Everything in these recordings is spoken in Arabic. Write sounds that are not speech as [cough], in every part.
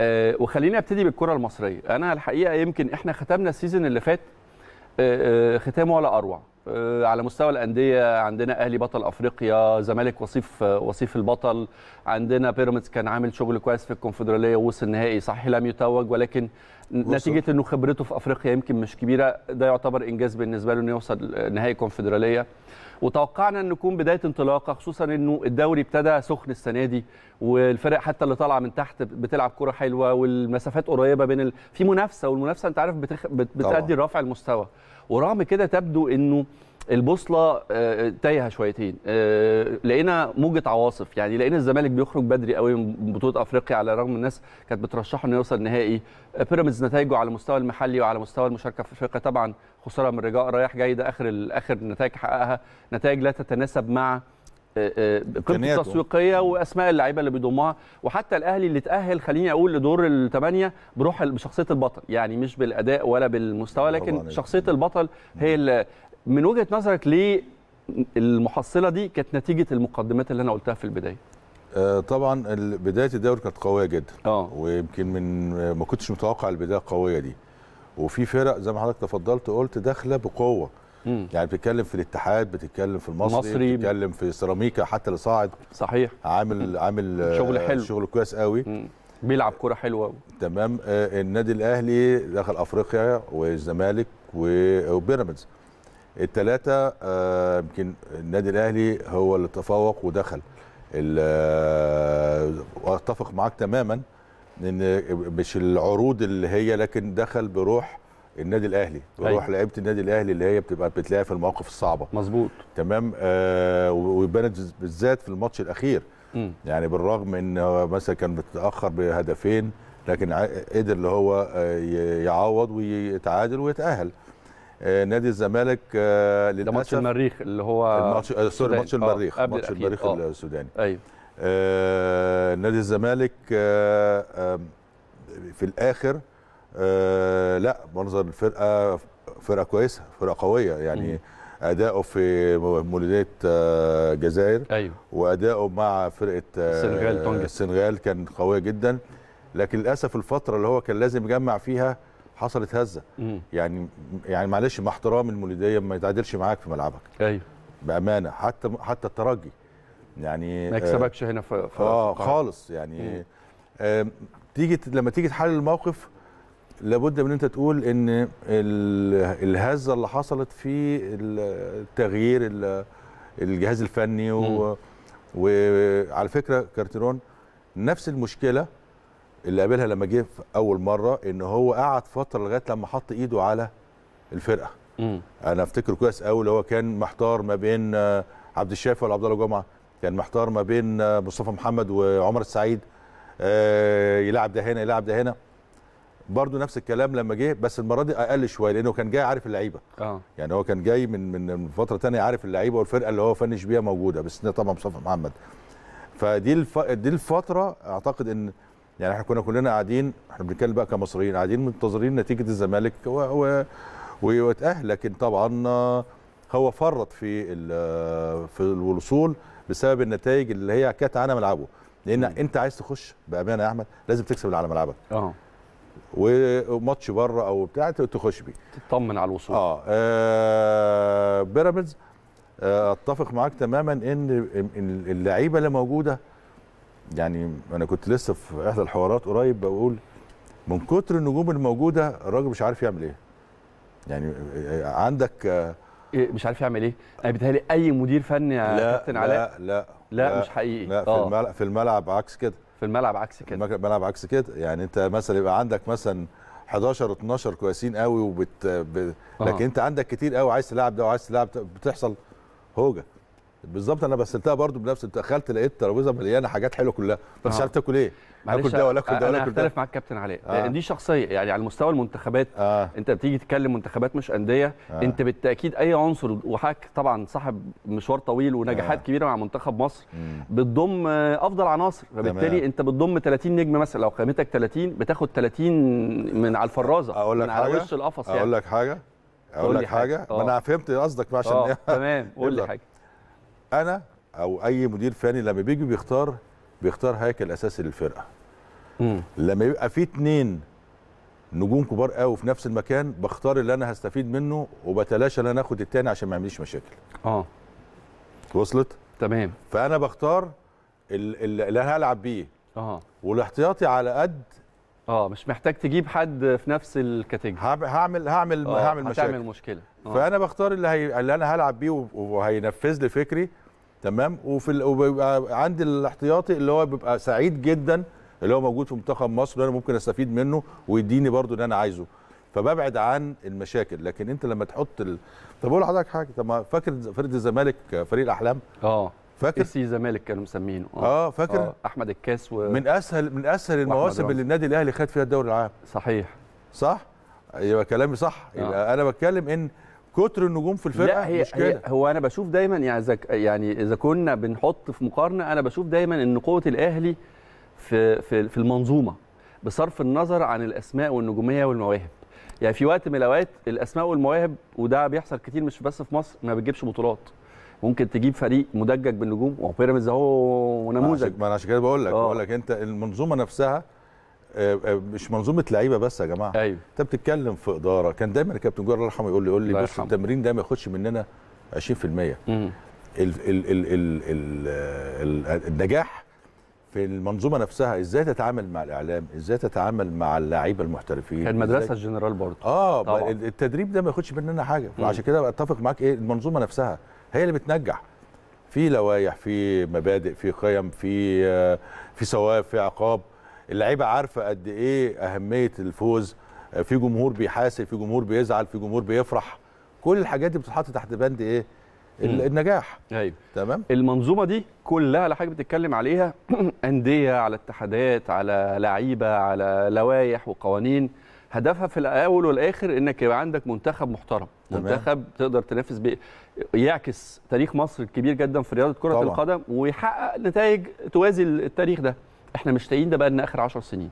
آه، وخليني ابتدي بالكره المصريه انا الحقيقه يمكن احنا ختمنا السيزون اللي فات آه، آه، ختامه ولا اروع آه، على مستوى الانديه عندنا اهلي بطل افريقيا زمالك وصيف وصيف البطل عندنا بيراميدز كان عامل شغل كويس في الكونفدراليه ووصل النهائي صحيح لم يتوج ولكن نتيجه انه خبرته في افريقيا يمكن مش كبيره ده يعتبر انجاز بالنسبه له انه يوصل نهائي كونفدراليه وتوقعنا ان نكون بدايه انطلاقه خصوصا انه الدوري ابتدى سخن السنه دي والفرق حتى اللي طالعه من تحت بتلعب كره حلوه والمسافات قريبه بين ال... في منافسه والمنافسه انت عارف بتخ... بت... بتادي رفع المستوى ورغم كده تبدو انه البوصله آه، آه، تايهه شويتين آه، لقينا موجه عواصف يعني لقينا الزمالك بيخرج بدري قوي من بطوله افريقيا على الرغم الناس كانت بترشحه انه يوصل نهائي بيراميدز نتائجه على المستوى المحلي وعلى مستوى المشاركه في افريقيا طبعا خساره من الرجاء رايح جاي ده اخر اخر نتائج حققها نتائج لا تتناسب مع قيمة التسويقيه واسماء اللعيبه اللي بيضمها وحتى الاهلي اللي تاهل خليني اقول لدور الثمانيه بروح بشخصيه البطل يعني مش بالاداء ولا بالمستوى لكن شخصيه البطل هي من وجهه نظرك ليه المحصله دي كانت نتيجه المقدمات اللي انا قلتها في البدايه آه، طبعا بدايه الدوري كانت قويه جدا أوه. ويمكن من ما كنتش متوقع البدايه القويه دي وفي فرق زي ما حضرتك تفضلت قلت داخله بقوه مم. يعني بتتكلم في الاتحاد بتتكلم في المصري, المصري بتتكلم في سيراميكا حتى اللي صاعد صحيح عامل عامل آه، شغل حلو شغل كويس قوي مم. بيلعب كوره حلوه تمام آه النادي الاهلي دخل افريقيا والزمالك وبيراميدز الثلاثه آه، يمكن آه النادي الاهلي هو اللي تفوق ودخل آه، واتفق معاك تماما ان مش العروض اللي هي لكن دخل بروح النادي الاهلي بروح أيوة. لعيبه النادي الاهلي اللي هي بتبقى بتلاقيها في المواقف الصعبه مظبوط تمام آه وبانت بالذات في الماتش الاخير م. يعني بالرغم ان مثلا كان متاخر بهدفين لكن قدر اللي هو آه، يعوض ويتعادل ويتاهل آه، نادي الزمالك للاسف آه، ده ماتش المريخ اللي هو الماتش سوري ماتش المريخ ماتش المريخ أوه. السوداني ايوه آه نادي الزمالك آه آه في الاخر آه، لا منظر الفرقه فرقه كويسه فرقه قويه يعني اداؤه في مولوديه الجزائر آه، ايوه واداؤه مع فرقه آه، السنغال تونجا السنغال كان قويه جدا لكن للاسف الفتره اللي هو كان لازم يجمع فيها حصلت هزه مم. يعني يعني معلش مع احترام المولوديه ما يتعادلش معاك في ملعبك ايوه بامانه حتى حتى الترجي يعني ما يكسبكش هنا في اه خالص يعني آه تيجي لما تيجي تحلل الموقف لابد من انت تقول ان الهزه اللي حصلت في التغيير الجهاز الفني وعلى فكره كارتيرون نفس المشكله اللي قابلها لما جه اول مره ان هو قعد فتره لغايه لما حط ايده على الفرقه مم. انا افتكر كويس قوي اللي هو كان محتار ما بين آه، عبد الشافي ولا عبد الله جمعه كان محتار ما بين آه، مصطفى محمد وعمر السعيد آه، يلعب ده هنا يلعب ده هنا برضو نفس الكلام لما جه بس المره دي اقل شويه لانه كان جاي عارف اللعيبه آه. يعني هو كان جاي من من فتره ثانيه عارف اللعيبه والفرقه اللي هو فنش بيها موجوده بس طبعا مصطفى محمد فدي الف... دي الفتره اعتقد ان يعني احنا كنا كلنا قاعدين احنا بنتكلم بقى كمصريين قاعدين منتظرين نتيجه الزمالك و... و... ويتاهل لكن طبعا هو فرط في ال... في الوصول بسبب النتائج اللي هي كانت على ملعبه لان انت عايز تخش بامانه يا احمد لازم تكسب اللي على ملعبك اه وماتش بره او بتاع تخش بيه تطمن على الوصول اه, آه بيراميدز آه اتفق معاك تماما ان اللعيبه اللي موجوده يعني انا كنت لسه في احدى الحوارات قريب بقول من كتر النجوم الموجوده الراجل مش عارف يعمل ايه يعني آه، عندك آه إيه، مش عارف يعمل ايه انا بيتهيألي اي مدير فني يا كابتن علاء لا لا لا مش حقيقي لا في, آه. الملعب في الملعب عكس كده في الملعب عكس كده الملعب عكس كده يعني انت مثلا يبقى عندك مثلا 11 12 كويسين قوي وبت ب... لكن آه. انت عندك كتير قوي عايز تلعب ده وعايز تلعب بتحصل هوجه بالظبط انا بسلتها برضو بنفس دخلت لقيت الترابيزه مليانه حاجات حلوه كلها بس مش عارف تاكل ايه اكل ده ولا اكل ده ولا اكل ده انا مع الكابتن علاء آه. دي شخصيه يعني على مستوى المنتخبات آه. انت بتيجي تتكلم منتخبات مش انديه آه. انت بالتاكيد اي عنصر وحاك طبعا صاحب مشوار طويل ونجاحات آه. كبيره مع منتخب مصر مم. بتضم افضل عناصر فبالتالي انت بتضم 30 نجم مثلا لو قيمتك 30 بتاخد 30 من على الفرازه اقول لك على وش القفص يعني اقول لك حاجه اقول لك حاجه, حاجة. ما انا آه. فهمت قصدك عشان آه. [laughs] تمام قول لي حاجه انا او اي مدير فني لما بيجي بيختار بيختار هيكل اساسي للفرقه مم. لما يبقى في اتنين نجوم كبار قوي في نفس المكان بختار اللي انا هستفيد منه وبتلاشى ان انا اخد التاني عشان ما يعمليش مشاكل اه وصلت تمام فانا بختار اللي انا هلعب بيه اه والاحتياطي على قد اه مش محتاج تجيب حد في نفس الكاتيجوري هعمل هعمل آه، هعمل مشاكل هتعمل مشكله آه. فانا بختار اللي هي... اللي انا هلعب بيه وهينفذ لي فكري تمام وفي ال... وبيبقى عندي الاحتياطي اللي هو بيبقى سعيد جدا اللي هو موجود في منتخب مصر اللي انا ممكن استفيد منه ويديني برضو اللي انا عايزه فببعد عن المشاكل لكن انت لما تحط ال... طب اقول لحضرتك حاجه طب ما فاكر فريق الزمالك فريق الاحلام اه فاكر سي الزمالك كانوا مسمينه اه, آه، فاكر أوه. احمد الكاس و... من اسهل من اسهل المواسم اللي النادي الاهلي خد فيها الدوري العام صحيح صح يبقى كلامي صح يبقى آه. انا بتكلم ان كتر النجوم في الفرقه لا هي مش كده هو انا بشوف دايما يعني اذا يعني اذا كنا بنحط في مقارنه انا بشوف دايما ان قوه الاهلي في في في المنظومه بصرف النظر عن الاسماء والنجوميه والمواهب يعني في وقت من الاوقات الاسماء والمواهب وده بيحصل كتير مش بس في مصر ما بتجيبش بطولات ممكن تجيب فريق مدجج بالنجوم وبيراميدز اهو نموذج ما انا عشان كده بقول لك آه. بقول لك انت المنظومه نفسها آه، آه، مش منظومه لعيبه بس يا جماعه ايوه انت بتتكلم في اداره كان دايما الكابتن جوهر الله يرحمه يقول لي يقول لي بص التمرين ده ما ياخدش مننا 20% ال ال ال ال ال النجاح في المنظومه نفسها ازاي تتعامل مع الاعلام ازاي تتعامل مع اللعيبه المحترفين كان مدرسه الجنرال برضه اه طبعا. التدريب ده ما ياخدش مننا حاجه وعشان كده اتفق معاك ايه المنظومه نفسها هي اللي بتنجح في لوائح في مبادئ في قيم في آه، في في عقاب اللعيبه عارفه قد ايه اهميه الفوز في جمهور بيحاسب في جمهور بيزعل في جمهور بيفرح كل الحاجات دي بتتحط تحت بند ايه النجاح ايوه تمام المنظومه دي كلها لحاجه بتتكلم عليها [clears throat] انديه على اتحادات على لعيبه على لوائح وقوانين هدفها في الاول والاخر انك يبقى عندك منتخب محترم تمام. منتخب تقدر تنافس بيه يعكس تاريخ مصر الكبير جدا في رياضه كره طبعا. القدم ويحقق نتائج توازي التاريخ ده احنا مشتاقين ده بقى لنا اخر 10 سنين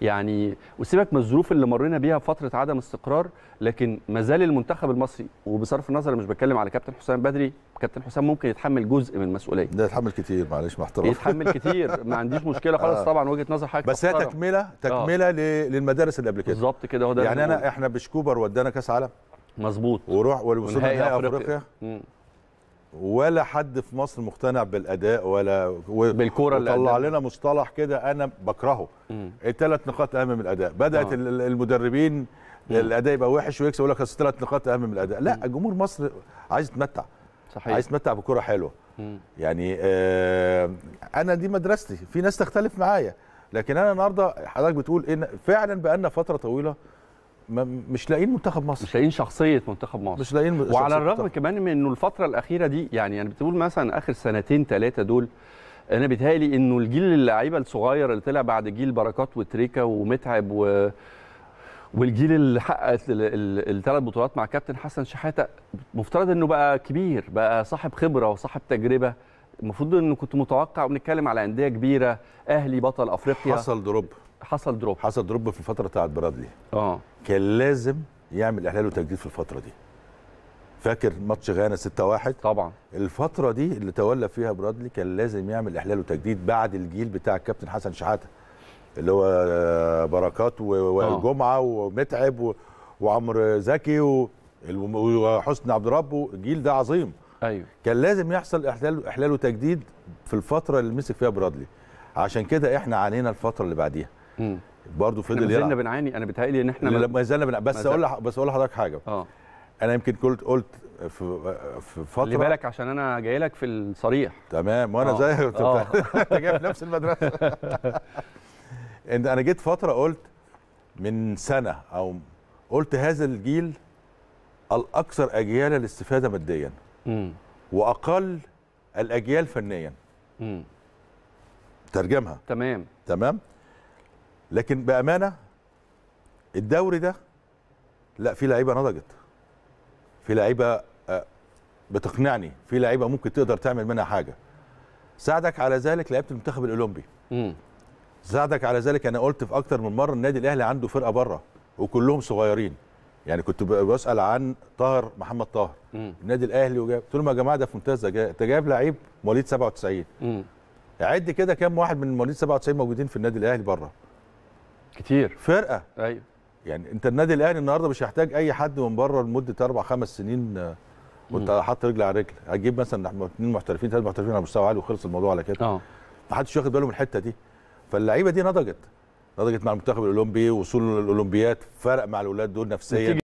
يعني وسيبك من الظروف اللي مرينا بيها فتره عدم استقرار لكن ما زال المنتخب المصري وبصرف النظر مش بتكلم على كابتن حسام بدري كابتن حسام ممكن يتحمل جزء من المسؤوليه ده يتحمل كتير معلش مع احترامي يتحمل كتير ما عنديش مشكله خالص [laughs] آه. طبعا وجهه نظر حضرتك بس هي تكمله تكمله آه. للمدارس اللي قبل كده بالظبط كده هو ده يعني انا احنا بشكوبر ودانا كاس عالم مظبوط وروح ووصلنا لنهائي افريقيا, أفريقيا. ولا حد في مصر مقتنع بالاداء ولا و... بالكوره اللي طلع لنا مصطلح كده انا بكرهه الثلاث نقاط اهم من الاداء بدات آه. المدربين مم. الاداء يبقى وحش ويكسب يقول لك اصل الثلاث نقاط اهم من الاداء لا جمهور مصر عايز يتمتع صحيح عايز يتمتع بكره حلوه يعني آه انا دي مدرستي في ناس تختلف معايا لكن انا النهارده حضرتك بتقول ان فعلا بقى لنا فتره طويله مش لاقيين منتخب مصر مش لاقيين شخصيه منتخب مصر مش لاقيين وعلى الرغم كمان من انه الفتره الاخيره دي يعني انا يعني بتقول مثلا اخر سنتين ثلاثه دول انا بيتهيألي انه الجيل اللعيبه الصغير اللي طلع بعد جيل بركات وتريكا ومتعب و والجيل اللي حقق الثلاث بطولات مع كابتن حسن شحاته مفترض انه بقى كبير بقى صاحب خبره وصاحب تجربه المفروض انه كنت متوقع وبنتكلم على انديه كبيره اهلي بطل افريقيا حصل دروب حصل دروب حصل دروب في الفتره بتاعت برادلي اه كان لازم يعمل احلال وتجديد في الفتره دي فاكر ماتش غانا 6-1 طبعا الفتره دي اللي تولى فيها برادلي كان لازم يعمل احلال وتجديد بعد الجيل بتاع الكابتن حسن شحاته اللي هو آه، بركات آه. وجمعه ومتعب وعمر وعمرو زكي وحسن عبد ربه الجيل ده عظيم ايوه كان لازم يحصل احلال احلال وتجديد في الفتره اللي مسك فيها برادلي عشان كده احنا عانينا الفتره اللي بعديها برضه فضل يلعب زلنا بنعاني انا بتهيألي ان احنا ما زلنا بنعاني بس اقول بس اقول لحضرتك حاجه اه انا يمكن قلت قلت في, في فتره خلي بالك عشان انا جاي لك في الصريح تمام وانا آه. زيك آه. [laughs] انت جاي في نفس المدرسه [laughs] انا جيت فتره قلت من سنه او قلت هذا الجيل الاكثر اجيالا الاستفاده ماديا واقل الاجيال فنيا ترجمها تمام تمام لكن بامانه الدوري ده لا في لعيبه نضجت في لعيبه آه، بتقنعني في لعيبه ممكن تقدر تعمل منها حاجه ساعدك على ذلك لعيبه المنتخب الاولمبي ساعدك على ذلك انا قلت في اكتر من مره النادي الاهلي عنده فرقه بره وكلهم صغيرين يعني كنت بسال عن طاهر محمد طاهر مم. النادي الاهلي وجاب قلت لهم يا جماعه ده في ممتاز انت جايب لعيب مواليد 97 مم. عد كده كام واحد من مواليد 97 موجودين في النادي الاهلي بره كتير فرقه ايوه يعني انت النادي الاهلي النهارده مش هيحتاج اي حد من بره لمده اربع خمس سنين آه، وانت حاطط رجل على رجل هتجيب مثلا اثنين محترفين ثلاث محترفين على مستوى عالي وخلص الموضوع على كده اه ما حدش واخد باله من الحته دي فاللعيبه دي نضجت نضجت مع المنتخب الاولمبي وصول الاولمبيات فرق مع الاولاد دول نفسيا